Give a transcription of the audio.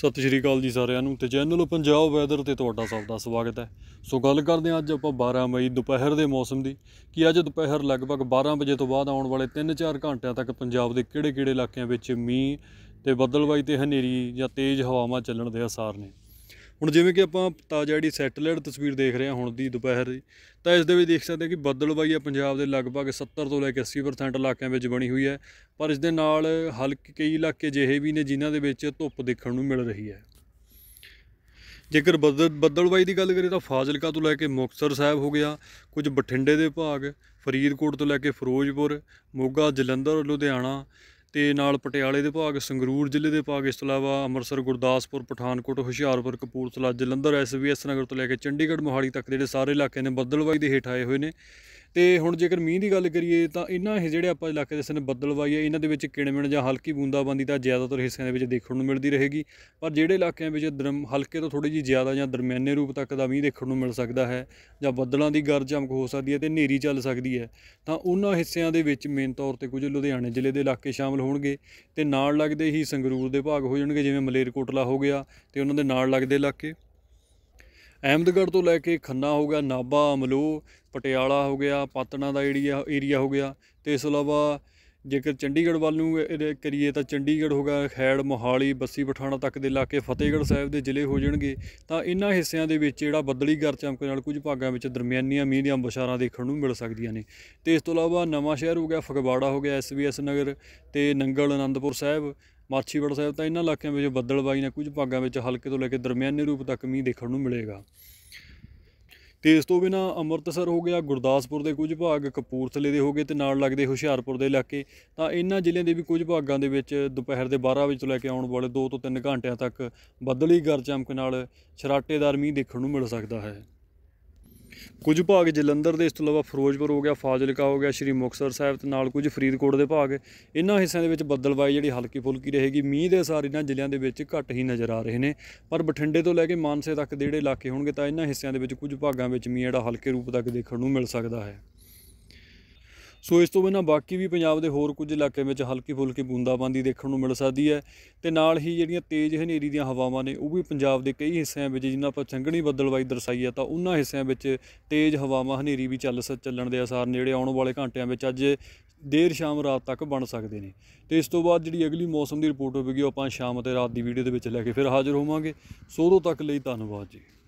ਸਤਿ ਸ਼੍ਰੀ ਅਕਾਲ ਜੀ ਸਾਰਿਆਂ ਨੂੰ ਤੇ ਚੈਨਲ ਪੰਜਾਬ ਵੈਦਰ ਤੇ ਤੁਹਾਡਾ ਸਭ ਦਾ ਸਵਾਗਤ ਹੈ ਸੋ ਗੱਲ ਕਰਦੇ ਹਾਂ ਅੱਜ ਆਪਾਂ 12 ਮਈ ਦੁਪਹਿਰ ਦੇ ਮੌਸਮ ਦੀ ਕਿ ਅੱਜ ਦੁਪਹਿਰ ਲਗਭਗ 12 ਵਜੇ ਤੋਂ ਬਾਅਦ ਆਉਣ ਵਾਲੇ 3-4 ਘੰਟਿਆਂ ਤੱਕ ਪੰਜਾਬ ਦੇ ਕਿਹੜੇ-ਕਿਹੜੇ ਇਲਾਕਿਆਂ ਵਿੱਚ ਮੀਂਹ ਤੇ ਬੱਦਲਬਾਈ ਤੇ ਹਨੇਰੀ ਜਾਂ ਤੇਜ਼ ਹਵਾਵਾਂ ਚੱਲਣ ਦੇ ਅਸਾਰ ਨੇ ਹੁਣ ਜਿਵੇਂ ਕਿ ਆਪਾਂ ਤਾਜ ਜਿਹੜੀ ਸੈਟੇਲਾਈਟ ਤਸਵੀਰ ਦੇਖ ਰਹੇ ਹਾਂ ਹੁਣ ਦੀ ਦੁਪਹਿਰ ਦੀ ਤਾਂ ਇਸ ਦੇ ਵਿੱਚ ਦੇਖ ਸਕਦੇ ਹਾਂ ਕਿ ਬੱਦਲਬਾਈ ਆ ਪੰਜਾਬ ਦੇ ਲਗਭਗ 70 ਤੋਂ ਲੈ ਕੇ 80% ਇਲਾਕਿਆਂ ਵਿੱਚ ਬਣੀ ਹੋਈ ਹੈ ਪਰ ਇਸ ਦੇ ਨਾਲ ਹਲਕ ਕਈ ਇਲਾਕੇ ਜਿਹੇ ਵੀ ਨੇ ਜਿਨ੍ਹਾਂ ਦੇ ਵਿੱਚ ਧੁੱਪ ਦੇਖਣ ਨੂੰ ਮਿਲ ਰਹੀ ਹੈ ਜੇਕਰ ਬੱਦਲਬਾਈ ਦੀ ਗੱਲ ਕਰੀਏ ਤਾਂ ਫਾਜ਼ਿਲਕਾ ਤੋਂ ਲੈ ਕੇ ਮੁਕਸਰ ਸਾਹਿਬ ਹੋ ਗਿਆ ਕੁਝ ਬਠਿੰਡੇ ਦੇ ਭਾਗ ਫਰੀਦਕੋਟ ਤੋਂ ਲੈ ਕੇ ਫਿਰੋਜ਼ਪੁਰ ਮੋਗਾ ਜਲੰਧਰ ਲੁਧਿਆਣਾ ਤੇ ਨਾਲ ਪਟਿਆਲੇ ਦੇ ਭਾਗ ਸੰਗਰੂਰ ਜ਼ਿਲ੍ਹੇ ਦੇ ਭਾਗ ਇਸ ਤੋਂ ਇਲਾਵਾ ਅੰਮ੍ਰਿਤਸਰ ਗੁਰਦਾਸਪੁਰ ਪਠਾਨਕੋਟ ਹੁਸ਼ਿਆਰਪੁਰ ਕਪੂਰਥਲਾ ਜਲੰਧਰ ਐਸਬੀਐਸ ਨਗਰ ਤੋਂ ਲੈ ਕੇ ਚੰਡੀਗੜ੍ਹ ਮੋਹਾਲੀ ਤੱਕ ਦੇ ਜਿਹੜੇ ਸਾਰੇ ਇਲਾਕੇ ਨੇ ਬੱਦਲਵਾਈ ਦੇ ਹੇਠ ਆਏ ਹੋਏ ਨੇ ਤੇ ਹੁਣ ਜੇਕਰ ਮੀਂਹ ਦੀ ਗੱਲ ਕਰੀਏ ਤਾਂ ਇਹਨਾਂ ਇਹ ਜਿਹੜੇ ਆਪਾਂ ਇਲਾਕੇ ਦੇ ਸਨੇ ਬੱਦਲਵਾਈ ਹੈ ਇਹਨਾਂ ਦੇ ਵਿੱਚ ਕਿਣਮਣ ਜਾਂ ਹਲਕੀ ਬੂੰਦਾਬਾਂਦੀ ਤਾਂ ਜ਼ਿਆਦਾਤਰ ਹਿੱਸਿਆਂ ਦੇ ਵਿੱਚ ਦੇਖਣ ਨੂੰ ਮਿਲਦੀ ਰਹੇਗੀ ਪਰ ਜਿਹੜੇ ਇਲਾਕਿਆਂ ਵਿੱਚ ਦਰਮ ਹਲਕੇ ਤੋਂ ਥੋੜੀ ਜੀ ਜ਼ਿਆਦਾ ਜਾਂ ਦਰਮਿਆਨੇ ਰੂਪ ਤੱਕ ਦਾ ਮੀਂਹ ਦੇਖਣ ਨੂੰ ਮਿਲ ਸਕਦਾ ਹੈ ਜਾਂ ਬੱਦਲਾਂ ਦੀ ਗਰਜ ਚਮਕ ਹੋ ਸਕਦੀ ਹੈ ਤੇ ਹਨੇਰੀ ਚੱਲ ਸਕਦੀ ਹੈ ਤਾਂ ਉਹਨਾਂ ਹਿੱਸਿਆਂ ਦੇ ਵਿੱਚ ਮੇਨ ਤੌਰ ਤੇ ਕੁਝ ਲੁਧਿਆਣੇ ਜ਼ਿਲ੍ਹੇ ਦੇ ਇਲਾਕੇ ਸ਼ਾਮਲ ਹੋਣਗੇ ਤੇ ਨਾਲ ਲੱਗਦੇ ਹੀ ਸੰਗਰੂਰ ਦੇ ਭਾਗ ਹੋ ਜਾਣਗੇ ਜਿਵੇਂ ਮਲੇਰਕੋਟਲਾ ਹੋ ਗਿਆ ਤੇ ਉਹਨਾਂ ਦੇ ਨਾਲ ਲੱਗਦੇ ਇਲਾਕੇ ਅਹਿਮਦਗੜ ਤੋਂ ਲੈ ਕੇ ਖੰਨਾ ਹੋ ਗਿਆ ਨਾਬਾ ਅਮਲੋਹ ਪਟਿਆਲਾ ਹੋ ਗਿਆ ਪਾਤਣਾ ਦਾ ਏਰੀਆ ਏਰੀਆ ਹੋ ਗਿਆ ਤੇ ਇਸ ਤੋਂ ਇਲਾਵਾ ਜੇਕਰ ਚੰਡੀਗੜ੍ਹ ਵੱਲ ਨੂੰ ਇਹਦੇ ਕਰੀਏ ਤਾਂ ਚੰਡੀਗੜ੍ਹ ਹੋਗਾ ਖੈੜ ਮੋਹਾਲੀ ਬੱਸੀ ਪਠਾਣਾ ਤੱਕ ਦੇ ਇਲਾਕੇ ਫਤਿਹਗੜ੍ਹ ਸਾਹਿਬ ਦੇ ਜ਼ਿਲ੍ਹੇ ਹੋ ਜਾਣਗੇ ਤਾਂ ਇਨ੍ਹਾਂ ਹਿੱਸਿਆਂ ਦੇ ਵਿੱਚ ਜਿਹੜਾ ਬੱਦਲੀ ਗਰ ਚਮਕ ਨਾਲ ਕੁਝ ਭਾਗਾਂ ਵਿੱਚ ਦਰਮਿਆਨੀਆਂ ਮੀਂਹ ਦੀਆਂ ਬਸ਼ਾਰਾਂ ਦੇਖਣ ਨੂੰ ਮਿਲ ਸਕਦੀਆਂ ਨੇ ਤੇ ਇਸ ਤੋਂ ਇਲਾਵਾ ਨਵਾਂ ਸ਼ਹਿਰ ਹੋ ਗਿਆ ਫਗਵਾੜਾ ਹੋ ਗਿਆ ਐਸਵੀਐਸ ਨਗਰ ਤੇ ਨੰਗਲ ਆਨੰਦਪੁਰ ਸਾਹਿਬ ਮਾਛੀਵੜ ਸਾਹਿਬ ਤਾਂ ਇਨ੍ਹਾਂ ਇਲਾਕਿਆਂ ਵਿੱਚ ਬੱਦਲਬਾਈ ਨਾਲ ਕੁਝ ਭਾਗਾਂ ਵਿੱਚ ਹਲਕੇ ਤੋਂ ਲੈ ਕੇ ਦਰਮਿਆਨੇ ਰੂਪ ਤੱਕ ਮੀਂਹ ਦੇਖਣ ਨੂੰ ਮਿਲੇਗਾ ਤੇ ਇਸ ਤੋਂ ਬਿਨਾ ਅੰਮ੍ਰਿਤਸਰ ਹੋ ਗਿਆ ਗੁਰਦਾਸਪੁਰ ਦੇ ਕੁਝ ਭਾਗ ਕਪੂਰਥਲੇ ਦੇ ਹੋ ਗਏ ਤੇ ਨਾਲ ਲੱਗਦੇ ਹੁਸ਼ਿਆਰਪੁਰ ਦੇ ਇਲਾਕੇ ਤਾਂ ਇਹਨਾਂ ਜ਼ਿਲ੍ਹਿਆਂ ਦੇ ਵੀ ਕੁਝ ਭਾਗਾਂ ਦੇ ਵਿੱਚ ਦੁਪਹਿਰ ਦੇ 12 ਵਜੇ ਤੋਂ ਲੈ ਕੇ ਆਉਣ ਵਾਲੇ 2 ਤੋਂ 3 ਘੰਟਿਆਂ ਤੱਕ ਬੱਦਲੀ ਗਰਜ ਚਮਕ ਨਾਲ ਛਰਾਟੇਦਾਰ ਮੀਂਹ ਦੇਖਣ ਨੂੰ ਮਿਲ ਸਕਦਾ ਹੈ ਕੁਝ ਭਾਗ ਜਲੰਧਰ ਦੇ ਇਸ ਤੋਂ ਇਲਾਵਾ ਫਿਰੋਜ਼ਪੁਰ ਹੋ ਗਿਆ ਫਾਜ਼ਿਲਕਾ ਹੋ ਗਿਆ ਸ਼੍ਰੀ ਮੁਕਤਸਰ ਸਾਹਿਬ ਤੇ ਨਾਲ ਕੁਝ ਫਰੀਦਕੋਟ ਦੇ ਭਾਗ ਇਹਨਾਂ ਹਿੱਸਿਆਂ ਦੇ ਵਿੱਚ ਬੱਦਲਵਾਈ ਜਿਹੜੀ ਹਲਕੀ ਫੁਲਕੀ ਰਹੇਗੀ ਮੀਂਹ ਦੇ ਅਸਰ ਇਹਨਾਂ ਜ਼ਿਲ੍ਹਿਆਂ ਦੇ ਵਿੱਚ ਘੱਟ ਹੀ ਨਜ਼ਰ ਆ ਰਹੇ ਨੇ ਪਰ ਬਠਿੰਡੇ ਤੋਂ ਲੈ ਕੇ ਮਾਨਸੇ ਤੱਕ ਦੇ ਜਿਹੜੇ ਇਲਾਕੇ ਹੋਣਗੇ ਤਾਂ ਇਹਨਾਂ ਹਿੱਸਿਆਂ ਦੇ ਵਿੱਚ ਕੁਝ ਭਾਗਾਂ ਵਿੱਚ ਮੀਂਹ ਜਿਹੜਾ ਹਲਕੇ ਰੂਪ ਤੱਕ ਦੇਖਣ ਨੂੰ ਮਿਲ ਸਕਦਾ ਹੈ ਸੋ ਇਸ ਤੋਂ ਬਿਨਾਂ ਬਾਕੀ ਵੀ ਪੰਜਾਬ ਦੇ ਹੋਰ ਕੁਝ ਇਲਾਕਿਆਂ ਵਿੱਚ ਹਲਕੀ ਫੁਲਕੀ ਬੂੰਦਾਬਾਂਦੀ ਦੇਖਣ ਨੂੰ ਮਿਲ ਸਕਦੀ ਹੈ ਤੇ ਨਾਲ ਹੀ ਜਿਹੜੀਆਂ ਤੇਜ਼ ਹਨੇਰੀ ਦੀਆਂ ਹਵਾਵਾਂ ਨੇ ਉਹ ਵੀ ਪੰਜਾਬ ਦੇ ਕਈ ਹਿੱਸਿਆਂ ਵਿੱਚ ਜਿੰਨਾ ਆਪਾਂ ਚੰਗਣੀ ਬੱਦਲਵਾਈ ਦਰਸਾਈ ਹੈ ਤਾਂ ਉਹਨਾਂ ਹਿੱਸਿਆਂ ਵਿੱਚ ਤੇਜ਼ ਹਵਾਵਾਂ ਹਨੇਰੀ ਵੀ ਚੱਲ ਚੱਲਣ ਦੇ ਅਸਾਰ ਨੇੜੇ ਆਉਣ ਵਾਲੇ ਘੰਟਿਆਂ ਵਿੱਚ ਅੱਜ ਦੇਰ ਸ਼ਾਮ ਰਾਤ ਤੱਕ ਬਣ ਸਕਦੇ ਨੇ ਤੇ ਇਸ ਤੋਂ ਬਾਅਦ ਜਿਹੜੀ ਅਗਲੀ ਮੌਸਮ ਦੀ ਰਿਪੋਰਟ ਹੋਵੇਗੀ ਆਪਾਂ ਸ਼ਾਮ ਤੇ ਰਾਤ ਦੀ ਵੀਡੀਓ ਦੇ ਵਿੱਚ ਲੈ ਕੇ ਫਿਰ ਹਾਜ਼ਰ ਹੋਵਾਂਗੇ ਸੋ ਉਦੋਂ ਤੱਕ ਲਈ ਧੰਨਵਾਦ ਜੀ